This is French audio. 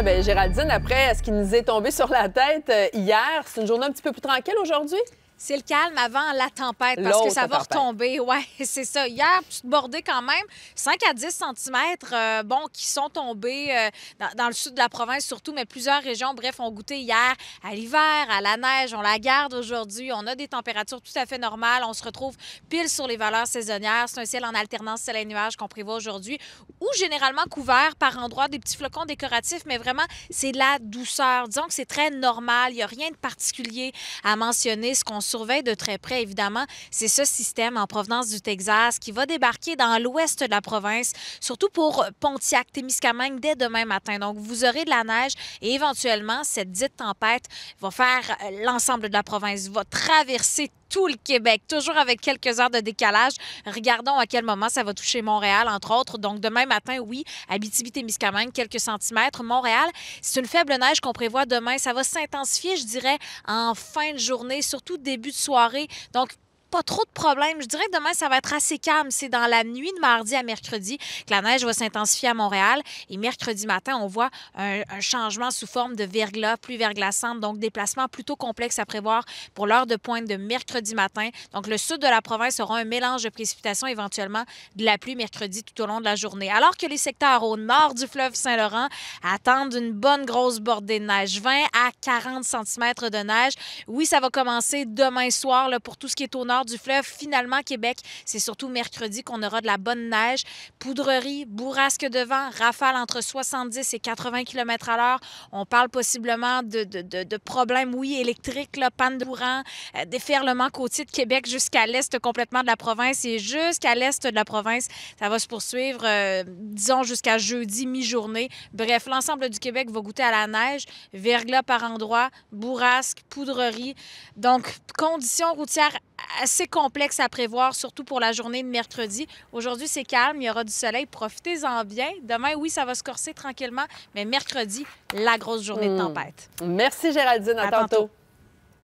ben, Géraldine, après ce qui nous est tombé sur la tête euh, hier, c'est une journée un petit peu plus tranquille aujourd'hui? C'est le calme avant la tempête parce que ça va retomber. Ouais, c'est ça. Hier, te bordais quand même, 5 à 10 cm euh, bon qui sont tombés euh, dans, le sud de la province surtout, mais plusieurs régions bref ont goûté hier à l'hiver, à la neige, on la garde aujourd'hui, on a des températures tout à fait normales, on se retrouve pile sur les valeurs saisonnières, c'est un ciel en alternance les nuages qu'on prévoit aujourd'hui ou généralement couvert par endroits des petits flocons décoratifs, mais vraiment c'est de la douceur. Disons que c'est très normal, il n'y a rien de particulier à mentionner ce qu'on de très près, évidemment, c'est ce système en provenance du Texas qui va débarquer dans l'ouest de la province, surtout pour Pontiac, Témiscamingue, dès demain matin. Donc, vous aurez de la neige et éventuellement, cette dite tempête va faire euh, l'ensemble de la province, va traverser tout le Québec, toujours avec quelques heures de décalage. Regardons à quel moment ça va toucher Montréal, entre autres. Donc, demain matin, oui, Abitibi-Témiscamingue, quelques centimètres. Montréal, c'est une faible neige qu'on prévoit demain. Ça va s'intensifier, je dirais, en fin de journée, surtout début de soirée. Donc, pas trop de problèmes. Je dirais que demain, ça va être assez calme. C'est dans la nuit de mardi à mercredi que la neige va s'intensifier à Montréal. Et mercredi matin, on voit un, changement sous forme de verglas, plus verglaçante. Donc, déplacement plutôt complexe à prévoir pour l'heure de pointe de mercredi matin. Donc, le sud de la province aura un mélange de précipitations, éventuellement de la pluie mercredi tout au long de la journée. Alors que les secteurs au nord du fleuve Saint-Laurent attendent une bonne grosse bordée de neige, 20 à 40 cm de neige. Oui, ça va commencer demain soir pour tout ce qui est au nord du fleuve. Finalement, Québec, c'est surtout mercredi qu'on aura de la bonne neige. Poudrerie, bourrasque de vent, rafales entre 70 et 80 km à l'heure. On parle possiblement de, de, de, problèmes, oui, électriques, là, panne de courant, euh, déferlement côtier de Québec jusqu'à l'est complètement de la province et jusqu'à l'est de la province. Ça va se poursuivre, euh, disons, jusqu'à jeudi, mi-journée. Bref, l'ensemble du Québec va goûter à la neige, verglas par endroits, bourrasque, poudrerie. Donc, conditions routières assez complexe à prévoir, surtout pour la journée de mercredi. Aujourd'hui, c'est calme, il y aura du soleil, profitez-en bien. Demain, oui, ça va se corser tranquillement, mais mercredi, la grosse journée de hmm. tempête. Merci Géraldine, à, tantôt.